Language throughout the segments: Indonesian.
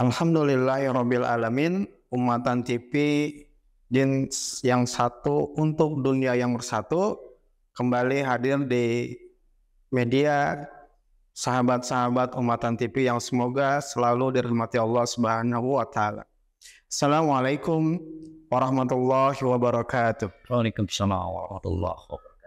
Alhamdulillahirrabbilalamin umatan TV yang satu untuk dunia yang bersatu kembali hadir di media sahabat-sahabat umatan TV yang semoga selalu dirahmati Allah Subhanahu wa taala. Assalamualaikum warahmatullahi wabarakatuh. Waalaikumsalam warahmatullahi wabarakatuh.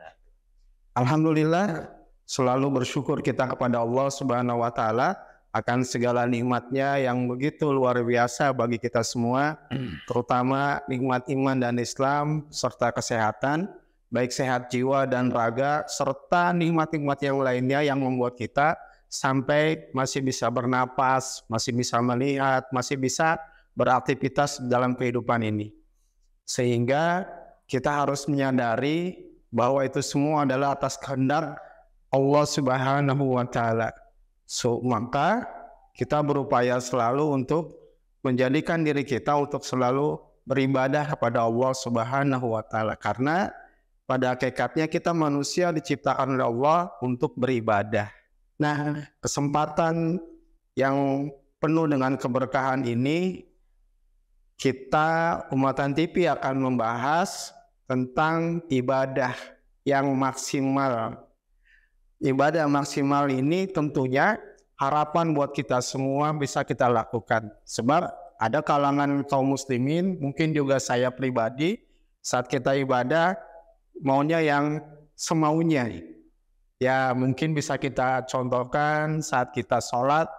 Alhamdulillah selalu bersyukur kita kepada Allah Subhanahu wa taala akan segala nikmatnya yang begitu luar biasa bagi kita semua, terutama nikmat iman dan Islam serta kesehatan, baik sehat jiwa dan raga serta nikmat-nikmat yang lainnya yang membuat kita sampai masih bisa bernapas, masih bisa melihat, masih bisa beraktivitas dalam kehidupan ini. Sehingga kita harus menyadari bahwa itu semua adalah atas kehendak Allah Subhanahu wa taala. So, maka kita berupaya selalu untuk menjadikan diri kita untuk selalu beribadah kepada Allah Subhanahu wa taala karena pada hakikatnya kita manusia diciptakan oleh Allah untuk beribadah. Nah, kesempatan yang penuh dengan keberkahan ini kita Umatan TV akan membahas tentang ibadah yang maksimal. Ibadah maksimal ini tentunya harapan buat kita semua bisa kita lakukan. Sebab ada kalangan kaum muslimin, mungkin juga saya pribadi, saat kita ibadah maunya yang semaunya. Ya mungkin bisa kita contohkan saat kita sholat,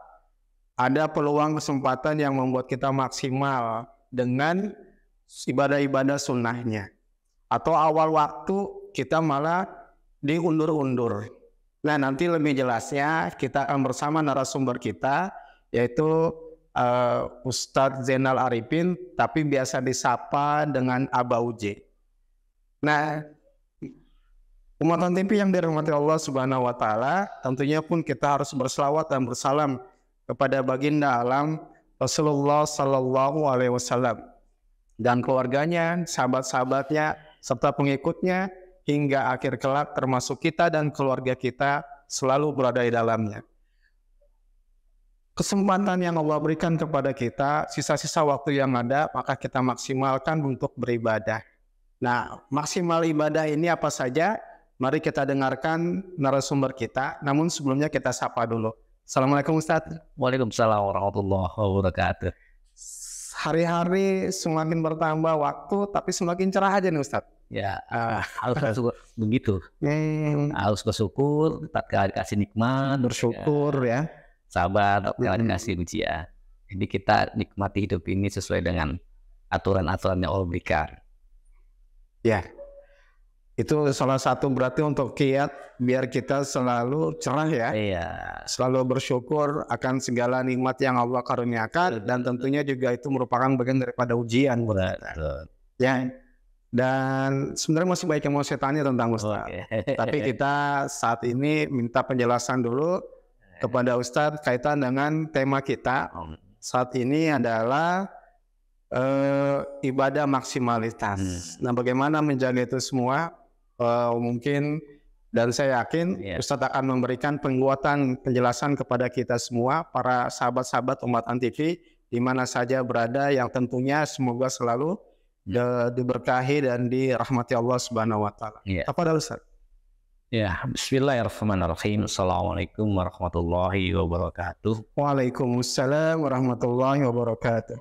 ada peluang kesempatan yang membuat kita maksimal dengan ibadah-ibadah sunnahnya. Atau awal waktu kita malah diundur-undur. Nah nanti lebih jelasnya kita akan bersama narasumber kita yaitu uh, Ustadz Zainal Arifin tapi biasa disapa dengan Aba Uji. Nah umat tempi yang dirahmati Allah Subhanahu wa taala, tentunya pun kita harus berselawat dan bersalam kepada baginda alam Rasulullah Sallallahu Alaihi Wasallam dan keluarganya, sahabat-sahabatnya, serta pengikutnya hingga akhir kelak termasuk kita dan keluarga kita selalu berada di dalamnya. Kesempatan yang Allah berikan kepada kita, sisa-sisa waktu yang ada, maka kita maksimalkan untuk beribadah. Nah, maksimal ibadah ini apa saja? Mari kita dengarkan narasumber kita, namun sebelumnya kita sapa dulu. Assalamualaikum Ustaz. Waalaikumsalam warahmatullahi wabarakatuh. Hari-hari semakin bertambah waktu, tapi semakin cerah aja nih Ustaz. Ya, uh, harus bersyukur begitu. Hmm. Harus bersyukur, tak dikasih nikmat, bersyukur ya. ya. Sabar, tak hmm. dikasih ujian. Jadi kita nikmati hidup ini sesuai dengan aturan-aturan yang Allah berikan. Ya, itu salah satu berarti untuk kiat biar kita selalu cerah ya. Iya. Selalu bersyukur akan segala nikmat yang Allah karuniakan dan tentunya juga itu merupakan bagian daripada ujian buat Ya. Dan sebenarnya masih banyak yang mau saya tanya tentang Ustaz. Okay. Tapi kita saat ini minta penjelasan dulu kepada Ustadz kaitan dengan tema kita saat ini adalah uh, ibadah maksimalitas. Hmm. Nah, bagaimana menjalani itu semua? uh, mungkin dan saya yakin yeah. Ustadz akan memberikan penguatan penjelasan kepada kita semua para sahabat-sahabat umat TV di mana saja berada yang tentunya semoga selalu yeah. Hmm. diberkahi dan dirahmati Allah Subhanahu wa taala. Yeah. Apa dah Ustaz? Ya, bismillahirrahmanirrahim. Assalamualaikum warahmatullahi wabarakatuh. Waalaikumsalam warahmatullahi wabarakatuh.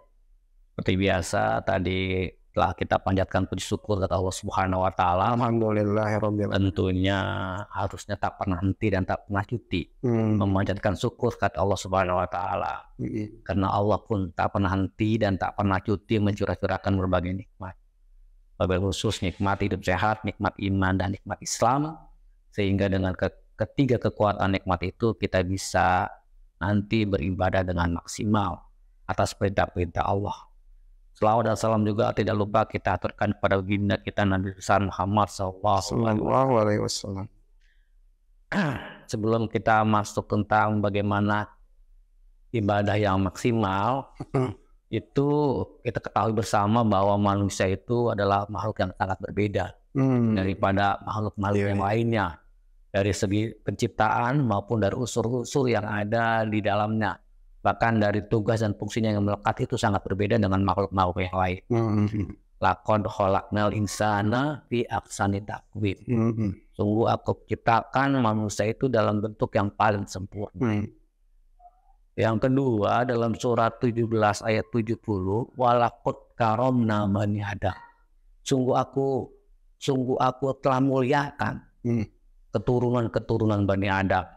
Seperti biasa tadi telah kita panjatkan puji syukur kepada Allah Subhanahu wa taala. Alhamdulillah ya Tentunya harusnya tak pernah henti dan tak pernah cuti hmm. memanjatkan syukur kepada Allah Subhanahu wa taala. Hmm. Karena Allah pun tak pernah henti dan tak pernah cuti mencurah-curahkan berbagai nikmat. Bagi khusus nikmat hidup sehat, nikmat iman dan nikmat Islam sehingga dengan ketiga kekuatan nikmat itu kita bisa nanti beribadah dengan maksimal atas perintah-perintah Allah Selawat dan salam juga tidak lupa kita aturkan kepada baginda kita Nabi besar Muhammad saw. Alaihi Wasallam. Sebelum kita masuk tentang bagaimana ibadah yang maksimal, itu kita ketahui bersama bahwa manusia itu adalah makhluk yang sangat berbeda hmm. daripada makhluk-makhluk yeah. yang iya. lainnya dari segi penciptaan maupun dari unsur-unsur yang ada di dalamnya bahkan dari tugas dan fungsinya yang melekat itu sangat berbeda dengan makhluk-makhluk yang lain. Mm-hmm. Lakon mel insana fi aksani takwim. Mm-hmm. Sungguh aku ciptakan manusia itu dalam bentuk yang paling sempurna. Mm-hmm. Yang kedua dalam surat 17 ayat 70 walakut karom namani ada. Sungguh aku sungguh aku telah muliakan mm. keturunan-keturunan Bani Adam.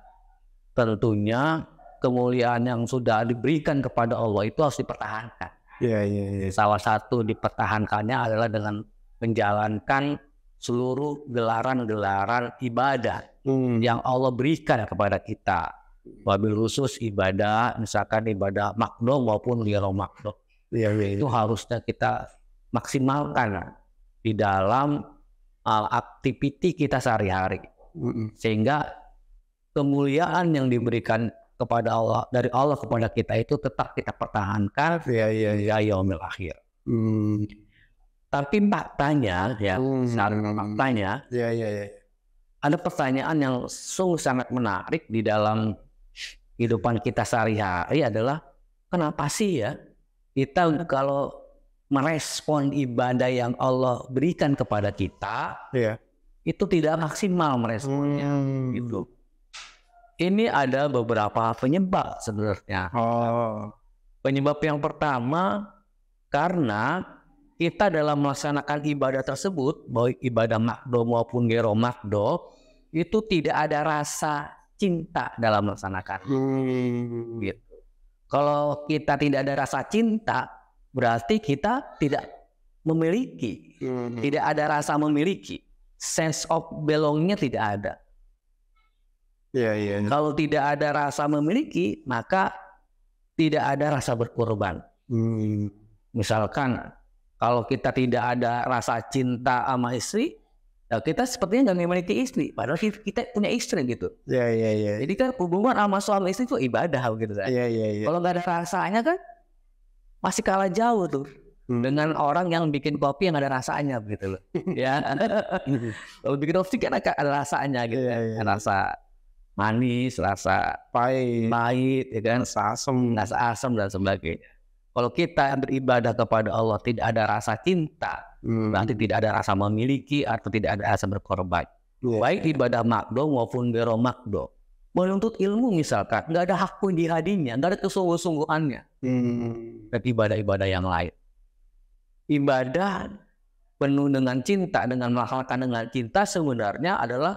Tentunya kemuliaan yang sudah diberikan kepada Allah itu harus dipertahankan. Yeah, yeah, yeah. Salah satu dipertahankannya adalah dengan menjalankan seluruh gelaran-gelaran ibadah hmm. yang Allah berikan kepada kita. Wabil khusus ibadah, misalkan ibadah makno maupun liro makno. iya. Yeah, yeah. Itu harusnya kita maksimalkan di dalam uh, aktiviti kita sehari-hari. Hmm. Sehingga kemuliaan yang diberikan kepada Allah dari Allah kepada kita itu tetap kita pertahankan ya ya ya yaumil akhir. Hmm. Tapi faktanya ya, hmm. faktanya ya ya ya. Ada pertanyaan yang sungguh sangat menarik di dalam kehidupan kita sehari-hari adalah kenapa sih ya kita kalau merespon ibadah yang Allah berikan kepada kita, ya itu tidak maksimal meresponnya. Hmm. Gitu ini ada beberapa penyebab sebenarnya. Oh. Penyebab yang pertama karena kita dalam melaksanakan ibadah tersebut, baik ibadah makdo maupun gero makdo, itu tidak ada rasa cinta dalam melaksanakan. Hmm. Gitu. Kalau kita tidak ada rasa cinta, berarti kita tidak memiliki, hmm. tidak ada rasa memiliki, sense of belongnya tidak ada. Ya, ya. Kalau tidak ada rasa memiliki, maka tidak ada rasa berkorban. Hmm. Misalkan kalau kita tidak ada rasa cinta sama istri, Nah, kita sepertinya nggak memiliki istri, padahal kita punya istri gitu. Ya ya ya. Jadi kan hubungan sama suami istri itu ibadah gitu kan. Ya ya ya. Kalau nggak ada rasanya kan masih kalah jauh tuh hmm. dengan orang yang bikin kopi yang ada rasanya gitu loh. ya. Hmm. Kalau bikin kopi kan ada rasanya gitu. Iya, ya. rasa manis, rasa pahit, pahit ya kan, rasa asam, rasa asam dan sebagainya. Kalau kita beribadah kepada Allah tidak ada rasa cinta, hmm. berarti tidak ada rasa memiliki atau tidak ada rasa berkorban. Yeah. Baik ibadah makdo maupun bero makdo. Menuntut ilmu misalkan, nggak ada hak pun hadinya, nggak ada kesungguh-sungguhannya. Hmm. ibadah-ibadah yang lain. Ibadah penuh dengan cinta, dengan melaksanakan dengan cinta sebenarnya adalah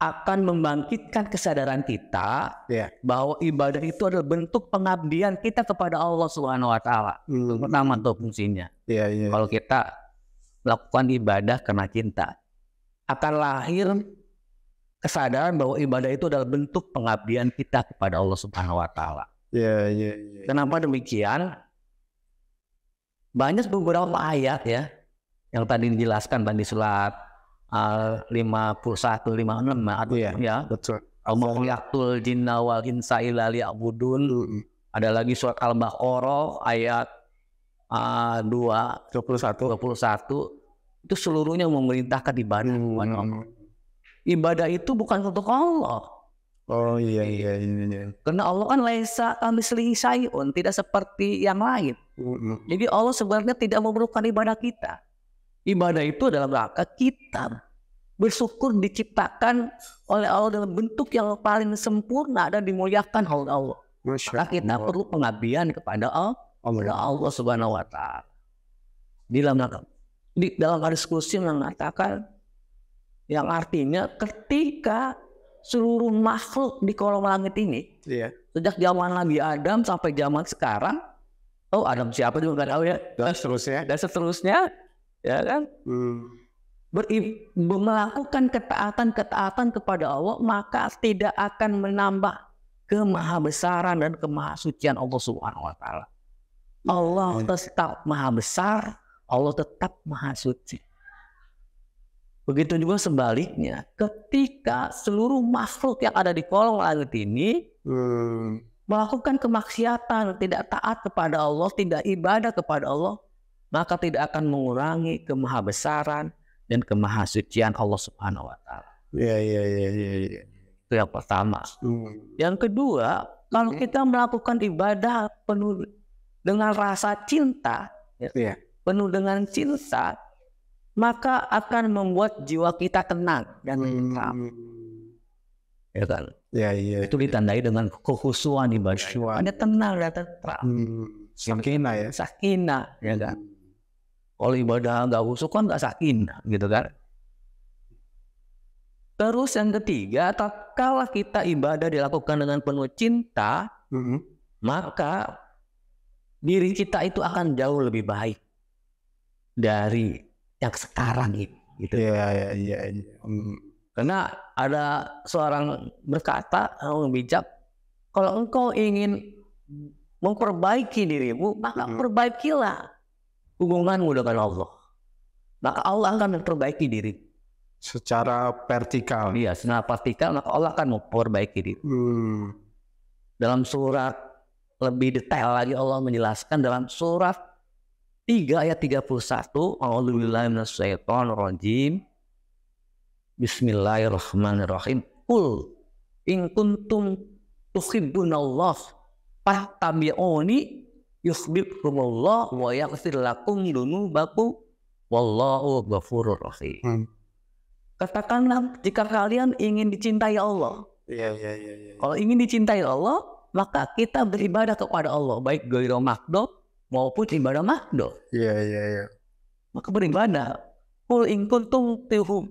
akan membangkitkan kesadaran kita yeah. bahwa ibadah itu adalah bentuk pengabdian kita kepada Allah Subhanahu wa taala. Mm. Pertama tuh fungsinya. Yeah, yeah. Kalau kita melakukan ibadah karena cinta, akan lahir kesadaran bahwa ibadah itu adalah bentuk pengabdian kita kepada Allah Subhanahu wa taala. Yeah, yeah, yeah. Kenapa demikian? Banyak beberapa ayat ya yang tadi dijelaskan Bani Sulat 51 56 atau yeah, ya betul Allahum yaktul jinna wal insa liya'budun ada lagi surat Al-Baqarah ayat uh, 2 21 21 itu seluruhnya memerintahkan ibadah hmm. ibadah itu bukan untuk Allah oh iya iya iya, iya. karena Allah kan laisa kami selisai tidak seperti yang lain hmm. jadi Allah sebenarnya tidak memerlukan ibadah kita Ibadah itu dalam rangka kita bersyukur diciptakan oleh Allah dalam bentuk yang paling sempurna dan dimuliakan oleh Allah. Maka kita Allah. perlu pengabdian kepada Allah, Allah Subhanahu wa taala. dalam di dalam hadis kursi mengatakan yang artinya ketika seluruh makhluk di kolom langit ini iya. sejak zaman Nabi Adam sampai zaman sekarang oh Adam siapa juga nggak tahu ya dan seterusnya dan seterusnya ya kan? Hmm. melakukan ketaatan-ketaatan kepada Allah maka tidak akan menambah kemahabesaran dan kemahasucian Allah Subhanahu wa taala. Allah tetap maha besar, Allah tetap maha suci. Begitu juga sebaliknya, ketika seluruh makhluk yang ada di kolong langit ini hmm. melakukan kemaksiatan, tidak taat kepada Allah, tidak ibadah kepada Allah, maka tidak akan mengurangi kemahabesaran dan kemahasucian Allah Subhanahu wa taala. Iya iya iya iya ya. Itu yang pertama. Yang kedua, kalau hmm. kita melakukan ibadah penuh dengan rasa cinta, ya, ya. penuh dengan cinta, maka akan membuat jiwa kita tenang dan tenang Hmm. Ya kan? Ya, ya, itu ditandai ya. dengan kehusuan ibadah. Ada tenang dan tenang Hmm. Sakina ya. Sakina, ya kan? Kalau ibadah nggak khusyuk kan nggak sakinah gitu kan. Terus yang ketiga, tak kalah kita ibadah dilakukan dengan penuh cinta, mm -hmm. maka diri kita itu akan jauh lebih baik dari yang sekarang ini. Gitu. Ya. Karena ada seorang berkata, orang bijak, kalau engkau ingin memperbaiki dirimu, maka mm -hmm. perbaikilah hubunganmu dengan Allah. Maka Allah akan memperbaiki diri. Secara vertikal. Iya, secara vertikal maka Allah akan memperbaiki diri. Hmm. Dalam surat lebih detail lagi Allah menjelaskan dalam surat 3 ayat 31 rojim Bismillahirrahmanirrahim Qul in kuntum tuhibbunallah fattabi'uni yusbihumullah wa yaghfir lakum baku, wallahu ghafurur rahim. Hmm. Katakanlah jika kalian ingin dicintai Allah. Iya, iya, iya, ya. Kalau ingin dicintai Allah, maka kita beribadah kepada Allah baik gairo makdo maupun ibadah makdo. Iya, iya, iya. Maka beribadah. kul in kuntum tuhum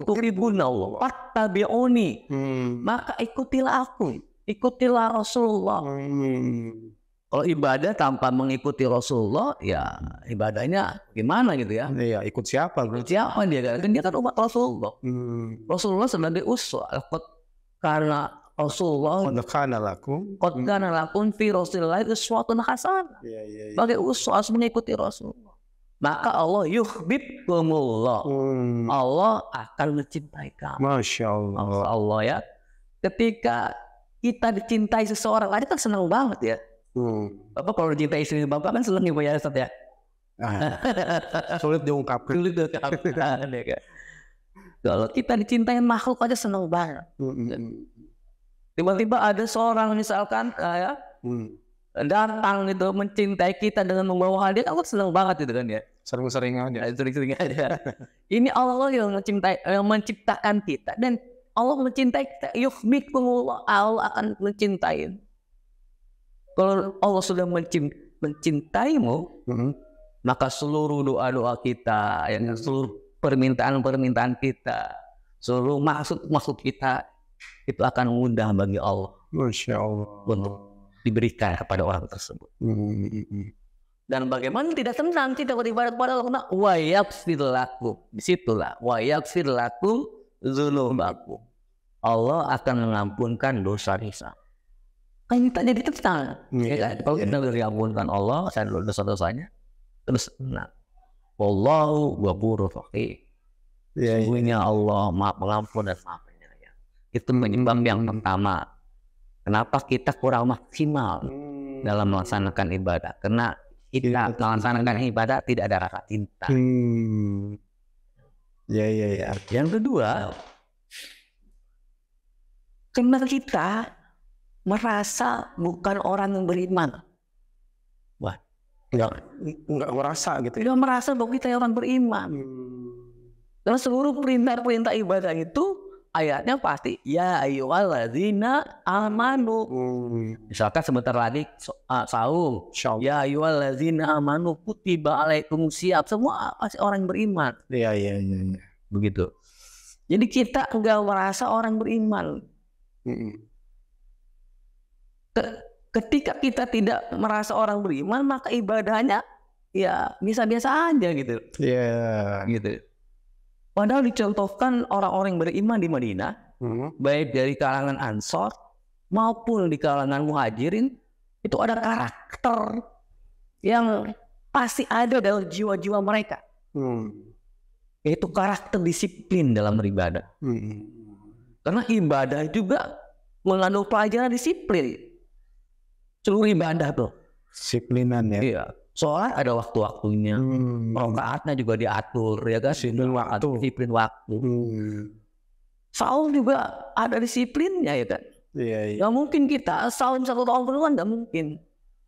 tuhibun Allah fattabi'uni. Hmm. Maka ikutilah aku, ikutilah Rasulullah. Hmm kalau ibadah tanpa mengikuti Rasulullah, ya ibadahnya gimana gitu ya? Iya, ikut siapa? Bro? Gitu? Ikut siapa dia kan? Dia kan umat Rasulullah. Hmm. Rasulullah sebenarnya usul, karena Rasulullah. Kau Kodkana lakum. Kodkana lakum fi Rasulullah itu suatu nakasan. Iya, iya, iya. Bagi usul harus mengikuti Rasulullah. Maka Allah yuhbib kumullah. Hmm. Allah akan mencintai kamu. Masya Allah. Masya Allah ya. Ketika kita dicintai seseorang, ada kan senang banget ya Hmm. Bapak kalau cinta istri bapak kan seneng ibu ya Ustaz ya. Ah, sulit diungkapkan. Sulit diungkapkan ya kan. Kalau kita dicintain makhluk aja seneng banget. Hmm, hmm, hmm. Tiba-tiba ada seorang misalkan ah, ya hmm. datang gitu mencintai kita dengan membawa hadiah, kan Allah seneng banget gitu kan ya. Sering-sering aja. Nah, sering-sering aja. Ini Allah yang mencintai, yang menciptakan kita dan Allah mencintai kita. Yuk, Allah akan mencintai kalau Allah sudah mencintaimu, hmm. maka seluruh doa-doa kita, yang seluruh permintaan-permintaan kita, seluruh maksud-maksud kita itu akan mudah bagi Allah. Masya Allah. Untuk diberikan kepada orang tersebut. Hmm. Dan bagaimana tidak senang kita beribadat kepada Allah? Nah, wayakfir lakum. Disitulah. Wayakfir lakum zulumaku. Allah akan mengampunkan dosa-dosa kan kita jadi tenang iya, ya kan iya, kalau iya. kita sudah diampunkan Allah saya dulu dosa-dosanya terus tenang Wallahu ghafurur buru ya, sungguhnya ya. Allah maaf pengampun dan maaf penyayang itu menyimbang yang pertama kenapa kita kurang maksimal hmm. dalam melaksanakan ibadah karena kita melaksanakan ibadah tidak ada rasa cinta hmm. ya ya ya yang kedua karena kita merasa bukan orang yang beriman. Wah, nggak nggak merasa gitu. Ya? Dia merasa bahwa kita orang beriman. Hmm. seluruh perintah-perintah ibadah itu ayatnya pasti ya ayyuhallazina amanu. Hmm. Misalkan sebentar lagi uh, ah, sahur. Ya ayyuhallazina amanu kutiba alaikum siap. Semua pasti orang beriman. Iya iya iya. Ya. Begitu. Jadi kita nggak merasa orang beriman. Hmm ketika kita tidak merasa orang beriman maka ibadahnya ya biasa-biasa aja gitu. Iya. Yeah. Gitu. Padahal dicontohkan orang-orang yang beriman di Madinah, mm-hmm. baik dari kalangan Ansor maupun di kalangan Muhajirin, itu ada karakter yang pasti ada dalam jiwa-jiwa mereka. Mm. Yaitu karakter disiplin dalam beribadah. Mm. Karena ibadah juga mengandung pelajaran disiplin seluruh ibadah tuh. Disiplinan ya. Iya. Soalnya ada waktu-waktunya. Hmm. Rokaatnya juga diatur ya kan. Disiplin waktu. Disiplin waktu. Hmm. Saum juga ada disiplinnya ya kan. Iya, iya. Gak mungkin kita saum satu tahun penuh kan gak mungkin.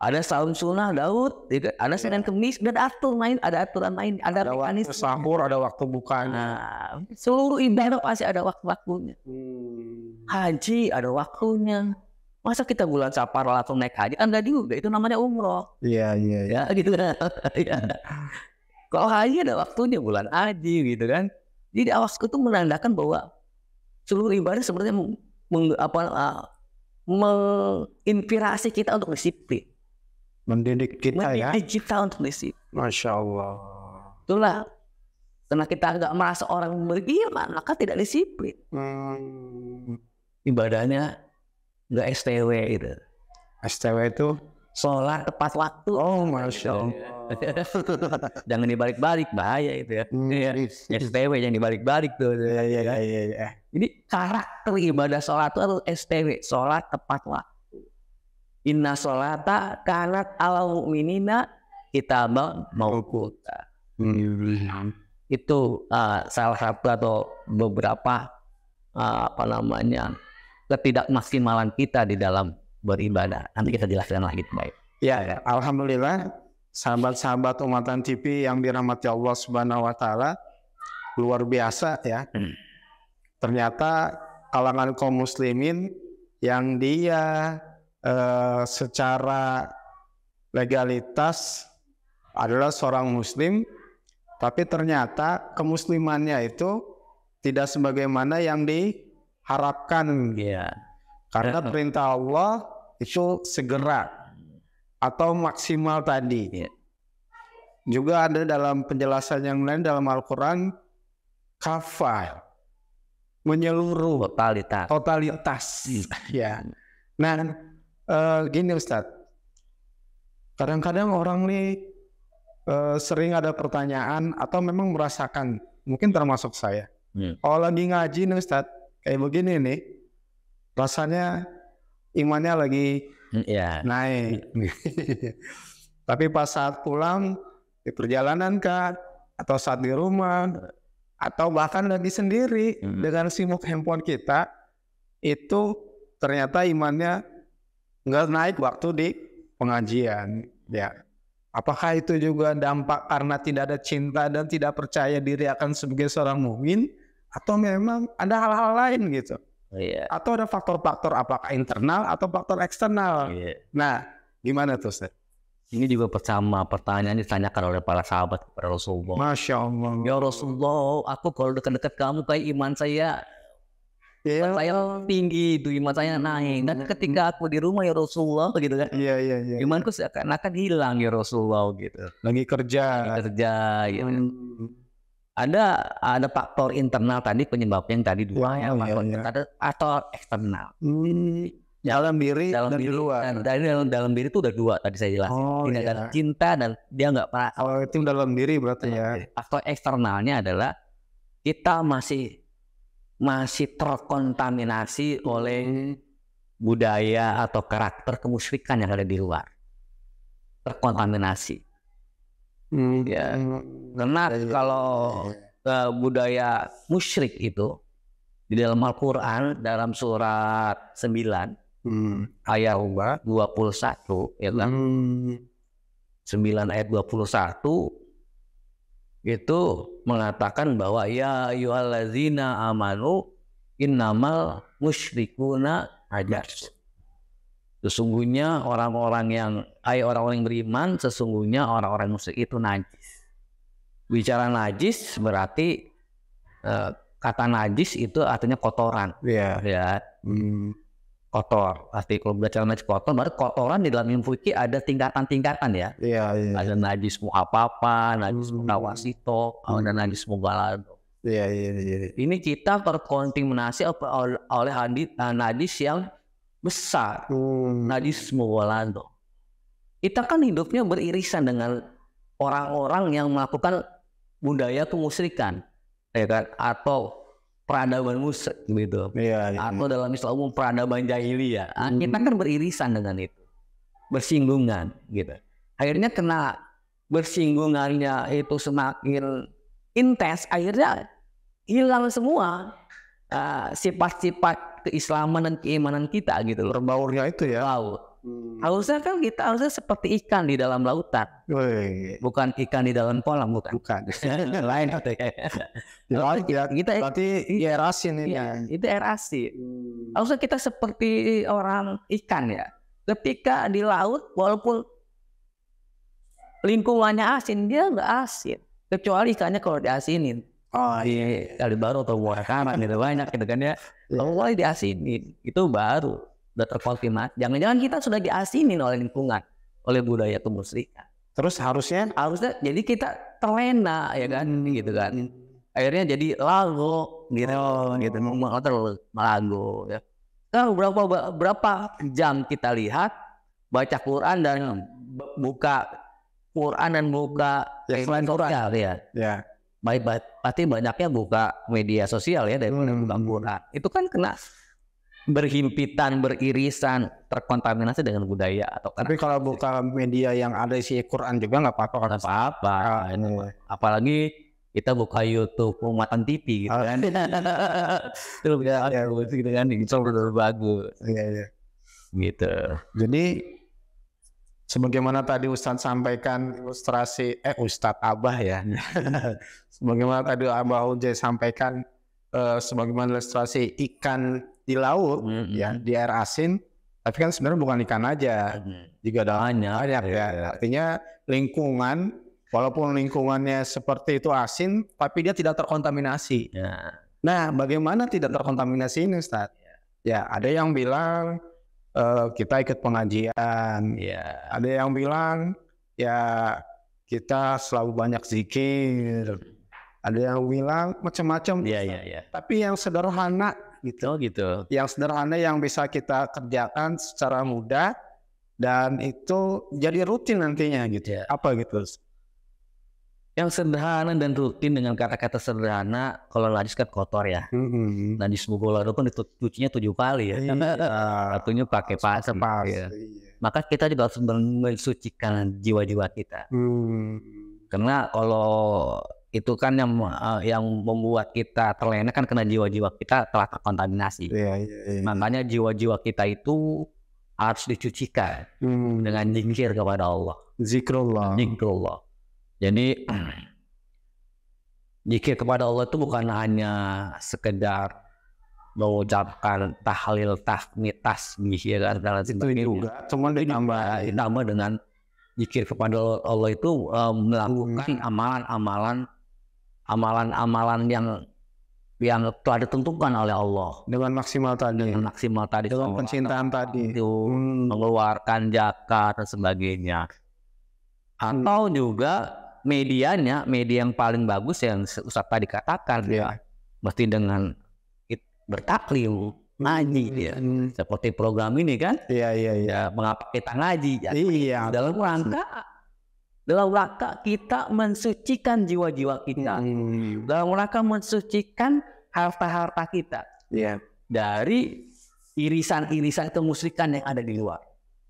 Ada saum sunnah Daud, ya kan? ada ya. Senin Kemis, dan atur main, ada aturan main, ada, ada waktu sahur, ada waktu bukan. Nah, seluruh ibadah pasti ada waktu-waktunya. Hmm. Haji ada waktunya, Masa kita bulan sapar langsung naik haji? Kan ah, enggak juga, itu namanya umroh. Iya, iya, iya. Ya, gitu kan. ya Kalau haji ada waktunya, bulan haji gitu kan. Jadi awas itu menandakan bahwa seluruh ibadah sebenarnya meng, apa, uh, menginspirasi kita untuk disiplin. Mendidik kita Mendidik ya? Mendidik kita untuk disiplin. Masya Allah. Itulah karena kita agak merasa orang beriman maka tidak disiplin hmm. ibadahnya nggak STW itu. STW itu sholat tepat waktu. Oh, masya Allah. jangan dibalik-balik bahaya itu ya. Mm, ya. STW jangan dibalik-balik tuh. Iya iya iya. Ya. ini karakter ibadah sholat itu adalah STW, sholat tepat waktu. Inna sholata kanat ala mu'minina kitabah maukuta. Mm. Itu uh, salah satu atau beberapa uh, apa namanya ketidakmaksimalan kita di dalam beribadah. Nanti kita jelaskan lagi baik. Ya, ya. Alhamdulillah sahabat-sahabat umatan TV yang dirahmati Allah Subhanahu wa taala luar biasa ya. Hmm. Ternyata kalangan kaum muslimin yang dia eh, secara legalitas adalah seorang muslim tapi ternyata kemuslimannya itu tidak sebagaimana yang di harapkan ya. Karena perintah Allah itu segera atau maksimal tadi. Ya. Juga ada dalam penjelasan yang lain dalam Al-Qur'an kafal menyeluruh totalitas. Totalitas. Hmm. ya. Nah, uh, gini Ustadz, kadang-kadang orang nih uh, sering ada pertanyaan atau memang merasakan, mungkin termasuk saya. Hmm. Kalau lagi ngaji nih Ustadz, kayak begini nih rasanya imannya lagi hmm, yeah. naik tapi pas saat pulang di perjalanan kan atau saat di rumah atau bahkan lagi sendiri mm. dengan simuk handphone kita itu ternyata imannya nggak naik waktu di pengajian ya apakah itu juga dampak karena tidak ada cinta dan tidak percaya diri akan sebagai seorang mukmin atau memang ada hal-hal lain gitu. yeah. Oh, iya. Atau ada faktor-faktor apakah internal atau faktor eksternal. Iya. Nah, gimana tuh, Seth? Ini juga pertama pertanyaan ditanyakan oleh para sahabat kepada Rasulullah. Masya Allah. Ya Rasulullah, aku kalau dekat-dekat kamu kayak iman saya yeah. saya tinggi itu iman saya naik. Dan ketika aku di rumah ya Rasulullah gitu kan. Iya yeah, iya Imanku seakan-akan hilang ya Rasulullah gitu. Lagi kerja. Lagi kerja. Ya. Hmm ada ada faktor internal tadi penyebabnya yang tadi dua iya, ya, iya, faktor iya, iya. atau eksternal. Hmm, dalam diri dalam dan diri, di luar. Dan, dari dalam, dalam diri itu udah dua tadi saya jelasin. Oh, Ini iya. ada cinta dan dia nggak pernah. oh, itu dalam diri berarti ya. dalam ya. Faktor eksternalnya adalah kita masih masih terkontaminasi oleh hmm. budaya atau karakter kemusyrikan yang ada di luar. Terkontaminasi Hmm. Ya. Karena kalau uh, budaya musyrik itu di dalam Al-Qur'an dalam surat 9 hmm. ayat 21 ya kan. Hmm. 9 ayat 21 itu mengatakan bahwa ya ayyuhallazina amanu innamal musyrikuna ajas. Sesungguhnya orang-orang yang ay orang-orang yang beriman sesungguhnya orang-orang musyrik itu najis. Bicara najis berarti uh, kata najis itu artinya kotoran. Yeah. Ya. Hmm. Kotor. Pasti kalau bicara najis kotor berarti kotoran di dalam ilmu ada tingkatan-tingkatan ya. Iya, yeah, Ada najis mu apa-apa, najis mu hmm. nawasito, hmm. ada najis mu galado iya, iya, iya, iya. Ini kita terkontaminasi oleh hadis, uh, eh, najis yang besar. Hmm. Nadismo Walando. Kita kan hidupnya beririsan dengan orang-orang yang melakukan budaya kemusyrikan, ya kan? Atau peradaban musik gitu. Ya, ya. Atau dalam Islam umum peradaban jahiliyah. Ah, hmm. Kita kan beririsan dengan itu. Bersinggungan gitu. Akhirnya kena bersinggungannya itu semakin intens, akhirnya hilang semua ah, sifat-sifat uh, keislaman dan keimanan kita gitu loh. Terbaurnya itu ya. Laut. Hmm. Harusnya kan kita harusnya seperti ikan di dalam lautan. Wey. Bukan ikan di dalam kolam, bukan. Bukan. Lain ya, ya. kita, kita berarti iya. ya air asin ini. Iya, ya, itu air asin. Hmm. Harusnya kita seperti orang ikan ya. Ketika di laut, walaupun lingkungannya asin, dia nggak asin. Kecuali ikannya kalau diasinin oh iya, iya. iya. baru atau buah kanan gitu banyak gitu kan ya iya. kalau mulai diasinin itu baru udah terkonfirmasi jangan-jangan kita sudah diasinin oleh lingkungan oleh budaya kemusyrikan terus harusnya harusnya jadi kita terlena ya kan hmm. gitu kan akhirnya jadi lagu gitu oh. gitu malah terlalu lago ya Nah, berapa berapa jam kita lihat baca Quran dan buka Quran dan buka ya, ya. ya baik pasti banyaknya buka media sosial ya dari hmm. buka guna itu kan kena berhimpitan beririsan terkontaminasi dengan budaya atau tapi kalau buka media yang ada isi Quran juga nggak apa-apa kan? nggak apa-apa ah, anyway. Iya. apalagi kita buka YouTube umatan TV gitu ah. kan itu lebih iya, iya. bagus gitu kan itu bagus gitu jadi sebagaimana tadi Ustadz sampaikan ilustrasi eh Ustadz Abah ya sebagaimana tadi Abah Uje sampaikan eh, sebagaimana ilustrasi ikan di laut mm -hmm. ya di air asin tapi kan sebenarnya bukan ikan aja juga ada banyak, banyak iya, ya. ya artinya lingkungan walaupun lingkungannya seperti itu asin tapi dia tidak terkontaminasi ya. nah bagaimana tidak terkontaminasi ini Ustadz ya, ya ada yang bilang uh, kita ikut pengajian. Yeah. Ada yang bilang ya kita selalu banyak zikir. Ada yang bilang macam-macam. Yeah, yeah, yeah. Tapi yang sederhana gitu. Oh, gitu. Yang sederhana yang bisa kita kerjakan secara mudah dan itu jadi rutin nantinya gitu. Yeah. Apa gitu? yang sederhana dan rutin dengan kata-kata sederhana kalau najis kan kotor ya mm-hmm. najis kan itu kan dicucinya tujuh kali ya iya. satunya pakai pasir ya. Iya. maka kita juga harus mensucikan jiwa-jiwa kita mm. karena kalau itu kan yang uh, yang membuat kita terlena kan kena jiwa-jiwa kita telah terkontaminasi yeah, yeah, yeah. Iya. makanya jiwa-jiwa kita itu harus dicucikan mm. dengan zikir kepada Allah zikrullah zikrullah jadi zikir kepada Allah itu bukan hanya sekedar mengucapkan tahlil tahmid tasbih ya kan dan Itu juga cuma ditambah ditambah dengan zikir kepada Allah itu um, melakukan hmm. amalan-amalan amalan-amalan yang yang telah ditentukan oleh Allah dengan maksimal tadi dengan maksimal tadi dengan pencintaan tadi itu hmm. mengeluarkan zakat dan sebagainya atau juga medianya media yang paling bagus ya yang Ustaz tadi katakan ya. mesti iya. dengan bertaklim ngaji ya. seperti program ini kan iya iya iya ya, mengapa kita ngaji ya iya. dalam rangka dalam rangka kita mensucikan jiwa-jiwa kita hmm. dalam rangka mensucikan harta-harta kita iya dari irisan-irisan kemusyrikan yang ada di luar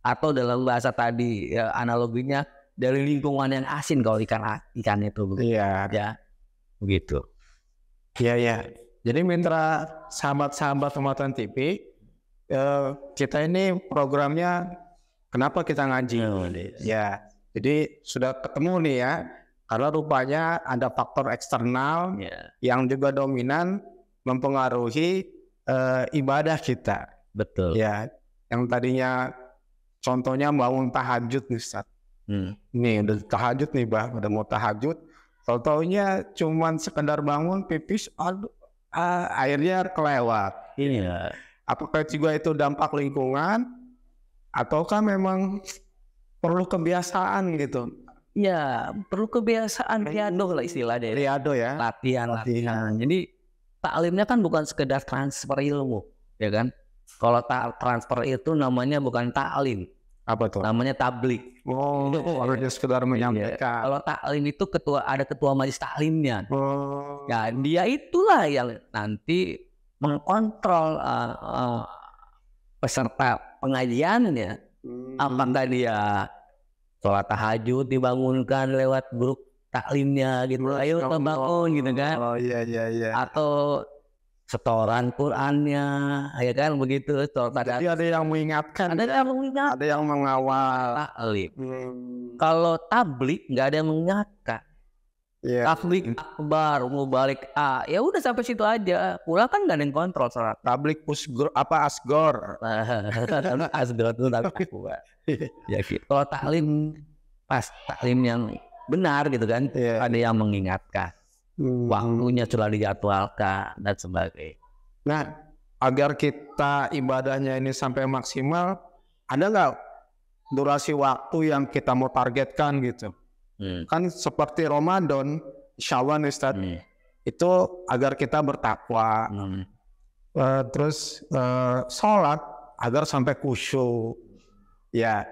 atau dalam bahasa tadi ya, analoginya dari lingkungan yang asin kalau ikan ikan itu iya ya begitu iya ya jadi mitra sahabat-sahabat pematang TV eh, kita ini programnya kenapa kita ngaji oh, ya jadi sudah ketemu nih ya karena rupanya ada faktor eksternal yeah. yang juga dominan mempengaruhi uh, ibadah kita. Betul. Ya, yang tadinya contohnya bangun tahajud nih Ustaz. Hmm. Nih udah tahajud nih bah, udah mau tahajud. Tahu taunya cuman sekedar bangun pipis, aduh, uh, airnya kelewat. Iya. Apakah juga itu dampak lingkungan ataukah memang perlu kebiasaan gitu? Ya, perlu kebiasaan riado lah istilahnya. Riado ya. Latihan, latihan. latihan. Jadi taklimnya kan bukan sekedar transfer ilmu, ya kan? Kalau ta transfer itu namanya bukan taklim, apa tuh namanya tablik oh harusnya sekedar iya. menyampaikan kalau taklim itu ketua ada ketua majelis taklimnya oh. ya dia itulah yang nanti mengkontrol uh, uh, peserta pengajiannya hmm. apakah dia sholat tahajud dibangunkan lewat grup taklimnya gitu. Ayo terbangun bangun gitu kan. Oh iya iya iya. Atau setoran Qurannya, ya kan begitu. Setoran. Jadi ada yang mengingatkan. Ada yang mengingat, Ada yang mengawal. Taklim. Hmm. Kalau tablik nggak ada yang mengingatkan. Yeah. Tablik akbar, mau balik A, ya udah sampai situ aja. Pula kan nggak ada yang kontrol salat. Tablik usgur apa asgor? Nah, asgor itu tapi Ya gitu. Kalau taklim pas taklim yang benar gitu kan, yeah. ada yang mengingatkan hmm. waktunya sudah dijadwalkan dan sebagainya. Nah, agar kita ibadahnya ini sampai maksimal, ada nggak durasi waktu yang kita mau targetkan gitu? Hmm. Kan seperti Ramadan, Syawal nih Ustaz, hmm. itu agar kita bertakwa. Hmm. Uh, terus uh, sholat agar sampai khusyuk. Ya,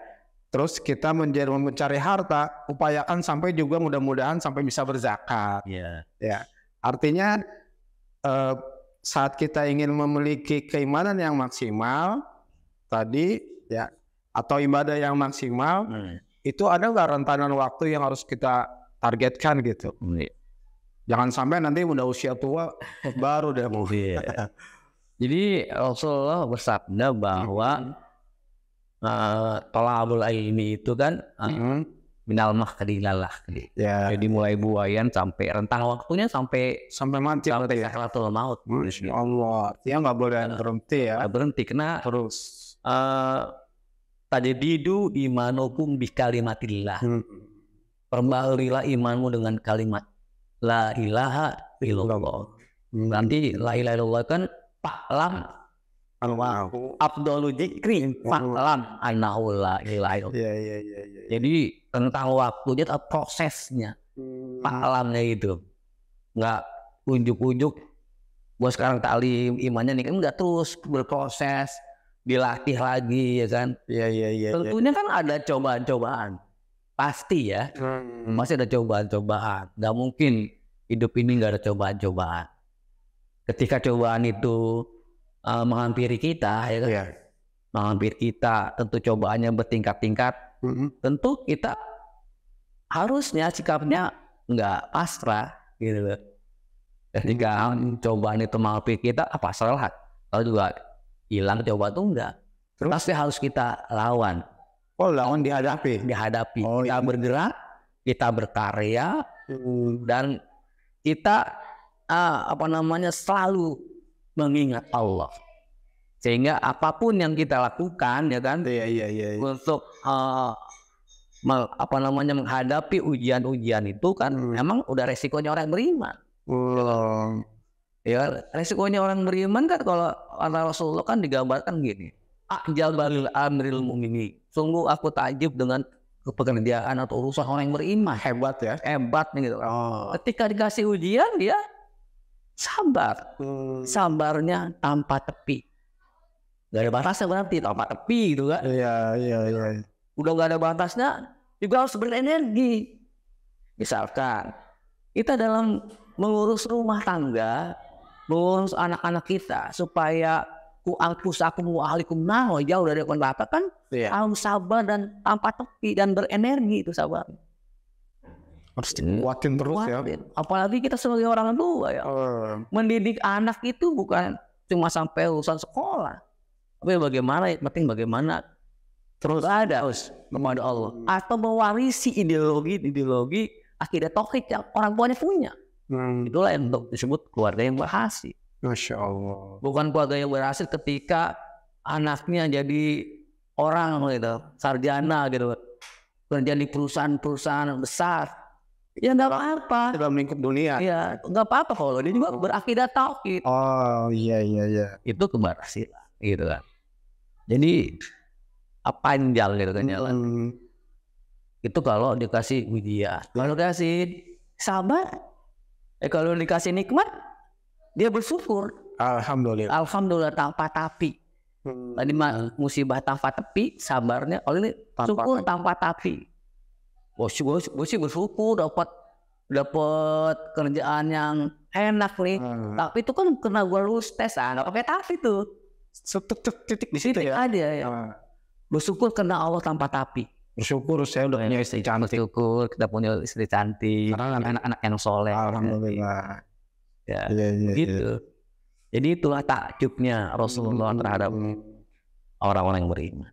Terus kita menjadi mencari harta, upayakan sampai juga mudah-mudahan sampai bisa berzakat. Yeah. Ya. Artinya eh, saat kita ingin memiliki keimanan yang maksimal tadi ya atau ibadah yang maksimal mm. itu ada nggak rentanan waktu yang harus kita targetkan gitu. Mm. Jangan sampai nanti udah usia tua baru deh mau. Iya. Jadi Rasulullah bersabda bahwa mm uh, tolabul ini itu kan uh, mm minal lalah. Yeah. Jadi mulai buayan sampai rentang waktunya sampai sampai mati sampai ya. maut. Masya Allah. Iya. Ya nggak boleh uh, berhenti ya. Berhenti kena terus. Uh, eh, didu imanukum bi kalimatillah. Hmm. Perbaharilah imanmu dengan kalimat la ilaha illallah. Hmm. Nanti la ilaha illallah kan pak lam Abdullah Abdul Dikri Fahlan Anahullah Iya iya iya. Jadi tentang waktunya atau prosesnya, Fatlannya hmm. itu nggak unjuk-unjuk. Gue sekarang taklim imannya nih kan nggak terus berproses, dilatih lagi ya kan. Iya iya iya. iya. Tentunya kan ada cobaan-cobaan, pasti ya. Hmm. Masih ada cobaan-cobaan. Gak mungkin hidup ini nggak ada cobaan-cobaan. Ketika cobaan itu uh, menghampiri kita ya kan? Yeah. Menghampiri kita, tentu cobaannya bertingkat-tingkat. Mm -hmm. Tentu kita harusnya sikapnya nggak pasrah gitu loh. Ketika mm mm-hmm. -hmm. cobaan itu menghampiri kita, apa ah, salah? Kalau juga hilang coba tuh enggak. Terus? Pasti harus kita lawan. Oh, lawan dihadapi. Dihadapi. Oh, kita iya. bergerak, kita berkarya, mm -hmm. dan kita Ah, apa namanya selalu mengingat Allah. Sehingga apapun yang kita lakukan ya kan, iya, iya, iya. iya. untuk uh, apa namanya menghadapi ujian-ujian itu kan hmm. memang udah resikonya orang beriman. Hmm. Ya, resikonya orang beriman kan kalau Rasulullah kan digambarkan gini. Akjal balil amril mumini. Sungguh aku takjub dengan pekerjaan atau urusan orang yang beriman. Hebat ya. Hebat nih gitu. Kan. Oh. Ketika dikasih ujian dia sabar hmm. sabarnya tanpa tepi gak ada batasnya berarti tanpa tepi gitu kan iya iya iya udah gak ada batasnya juga harus berenergi misalkan kita dalam mengurus rumah tangga mengurus anak-anak kita supaya ku angkus aku mu alikum naho jauh dari konbata kan yeah. harus sabar dan tanpa tepi dan berenergi itu sabar harus iya. dikuatin terus ya. Apalagi kita sebagai orang tua ya. Uh. Mendidik anak itu bukan cuma sampai urusan sekolah. Tapi bagaimana yang penting bagaimana terus ada terus kepada Allah hmm. atau mewarisi ideologi ideologi akidah tauhid yang orang tuanya punya. Hmm. Itulah yang disebut keluarga yang berhasil. Masya Allah. Bukan keluarga yang berhasil ketika anaknya jadi orang gitu, sarjana gitu, kerja di perusahaan-perusahaan besar Ya nggak apa-apa. Dalam lingkup dunia. Iya, nggak apa-apa kalau dia juga oh. berakidah tauhid. Gitu. Oh iya iya iya. Itu keberhasilan gitu kan. Jadi apa yang gitu kan jalan. Ya, hmm. Itu kalau dikasih media, Kalau dikasih sabar, eh kalau dikasih nikmat, dia bersyukur. Alhamdulillah. Alhamdulillah tanpa tapi. Hmm. Tadi musibah tanpa tepi, sabarnya. Kalau oh, ini tanpa syukur tanpa tapi. Gue sih, bos sih bersyukur dapat dapat kerjaan yang enak nih. Hmm. Tapi itu kan kena gue lulus tes, ah, pakai tapi tuh. Titik di situ ya. Ada ya. Hmm. Bersyukur kena Allah tanpa tapi. Bersyukur saya udah punya istri iya, cantik. Bersyukur kita punya istri cantik. Anak-anak iya. yang soleh. Alhamdulillah. Iya. Ya, ya, ya gitu. Ya. Jadi itulah takjubnya Rasulullah hmm. terhadap orang-orang yang beriman.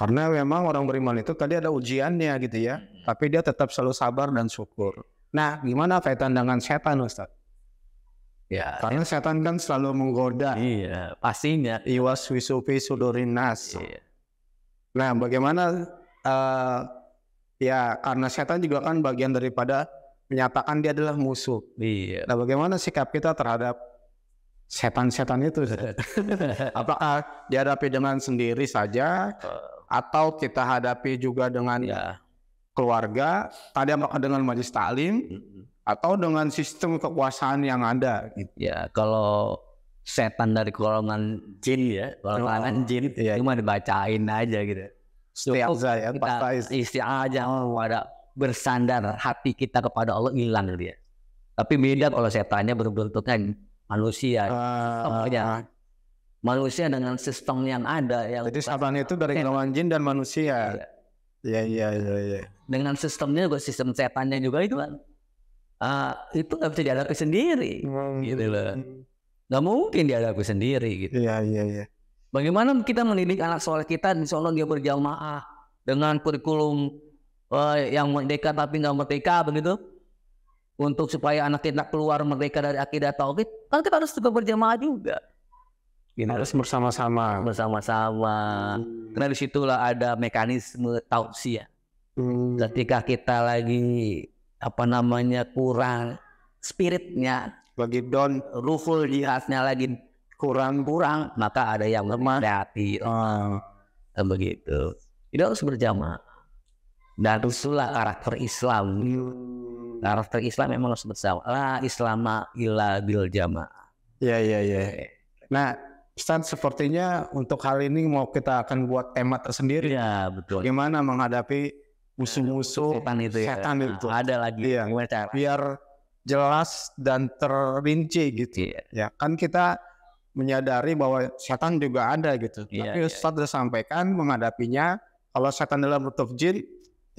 Karena memang orang beriman itu tadi ada ujiannya gitu ya. Tapi dia tetap selalu sabar dan syukur. Nah, gimana kaitan dengan setan, Ustaz? Ya, karena setan kan selalu menggoda. Iya, pastinya. Iwas wisupi sudurinas. Iya. Nah, bagaimana uh, ya karena setan juga kan bagian daripada menyatakan dia adalah musuh. Iya. Nah, bagaimana sikap kita terhadap setan-setan itu? Apakah dihadapi dengan sendiri saja eh. atau kita hadapi juga dengan ya keluarga, tadi apakah dengan majelis taklim atau dengan sistem kekuasaan yang ada gitu. Ya, kalau setan dari golongan jin ya, golongan oh. jin ya. cuma dibacain aja gitu. Setiap saya pasti istilah aja oh, ada bersandar hati kita kepada Allah hilang dia. Gitu ya. Tapi beda iya. kalau setannya berbentuknya manusia. Uh, manusia dengan sistem yang ada yang Jadi setan itu dari iya. golongan jin dan manusia. Iya iya iya ya dengan sistemnya juga sistem setannya juga itu kan uh, itu nggak bisa dihadapi sendiri hmm. gitu loh nggak mungkin dihadapi sendiri gitu iya iya iya bagaimana kita mendidik anak soleh kita di Solo dia berjamaah dengan kurikulum uh, yang merdeka tapi nggak merdeka begitu untuk supaya anak kita keluar merdeka dari akidah tauhid kan kita harus juga berjamaah juga gitu. harus bersama-sama bersama-sama hmm. karena disitulah ada mekanisme tausiah hmm, ketika kita lagi apa namanya kurang spiritnya lagi don ruhul jihadnya lagi kurang-kurang maka ada yang lemah hati oh. Ah. dan begitu itu harus berjamaah dan itulah karakter Islam hmm. karakter Islam memang harus bersama la islama illa bil jamaah ya ya ya nah Stan sepertinya untuk hal ini mau kita akan buat tema tersendiri ya betul gimana menghadapi musuh-musuh setan itu ya. Setan itu. Nah, ada lagi. Iya. Biar jelas dan terinci gitu. Iya. Ya kan kita menyadari bahwa setan juga ada gitu. Iya, Tapi iya, Ustaz sudah iya. sampaikan menghadapinya kalau setan dalam bentuk jin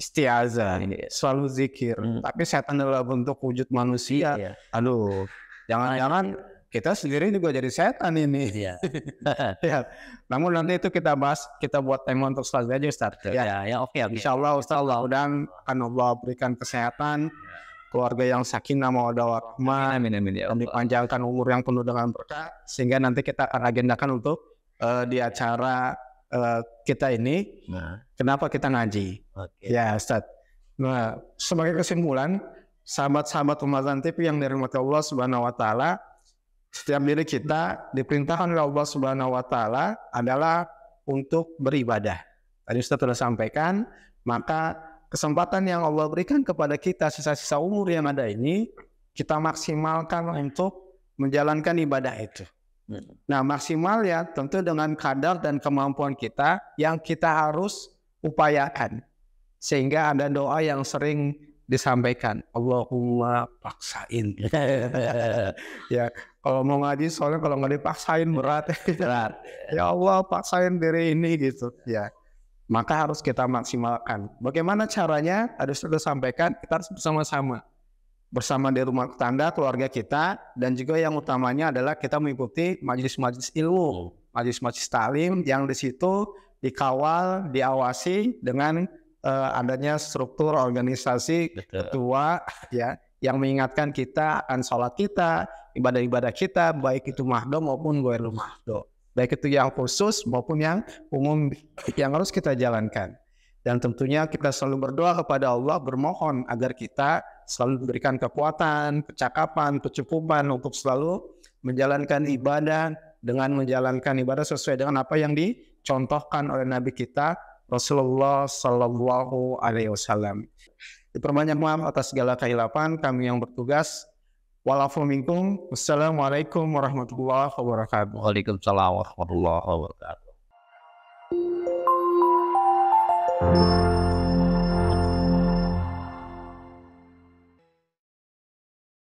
istiaza, iya, iya. selalu zikir. Hmm. Tapi setan dalam bentuk wujud manusia, iya. aduh, jangan-jangan kita sendiri juga jadi setan ini. Iya. ya. Namun nanti itu kita bahas, kita buat tema untuk selanjutnya aja Ustaz. Ya, ya, ya oke. Okay, okay. Insya Allah Ustaz Allah dan akan Allah berikan kesehatan, ya. keluarga yang sakinah mau ada Amin, amin, amin. Ya Allah. dipanjangkan umur yang penuh dengan berkah, sehingga nanti kita akan agendakan untuk uh, di acara uh, kita ini. Nah. Kenapa kita ngaji? Okay. Ya Ustaz. Nah, sebagai kesimpulan, sahabat-sahabat rumah TV yang dari Allah Subhanahu wa taala, setiap diri kita diperintahkan oleh Allah Subhanahu wa taala adalah untuk beribadah. Tadi Ustaz sudah sampaikan, maka kesempatan yang Allah berikan kepada kita sisa-sisa umur yang ada ini kita maksimalkan untuk menjalankan ibadah itu. Nah, maksimal ya tentu dengan kadar dan kemampuan kita yang kita harus upayakan. Sehingga ada doa yang sering disampaikan, Allahumma paksain. ya, kalau mau ngaji soalnya kalau nggak dipaksain iya. berat ya. berat ya Allah paksain diri ini gitu ya maka harus kita maksimalkan bagaimana caranya harus sudah sampaikan kita harus bersama-sama bersama di rumah tangga keluarga kita dan juga yang utamanya adalah kita mengikuti majelis-majelis ilmu majelis-majelis talim yang di situ dikawal diawasi dengan uh, adanya struktur organisasi Betul. ketua ya yang mengingatkan kita akan sholat kita ibadah-ibadah kita baik itu mahdo maupun goer mahdo baik itu yang khusus maupun yang umum yang harus kita jalankan dan tentunya kita selalu berdoa kepada Allah bermohon agar kita selalu diberikan kekuatan, kecakapan, kecukupan untuk selalu menjalankan ibadah dengan menjalankan ibadah sesuai dengan apa yang dicontohkan oleh Nabi kita Rasulullah Shallallahu Alaihi Wasallam. Diperbanyak maaf atas segala kehilapan kami yang bertugas Walafu Wassalamualaikum warahmatullahi wabarakatuh. Waalaikumsalam warahmatullahi wabarakatuh. Thank you.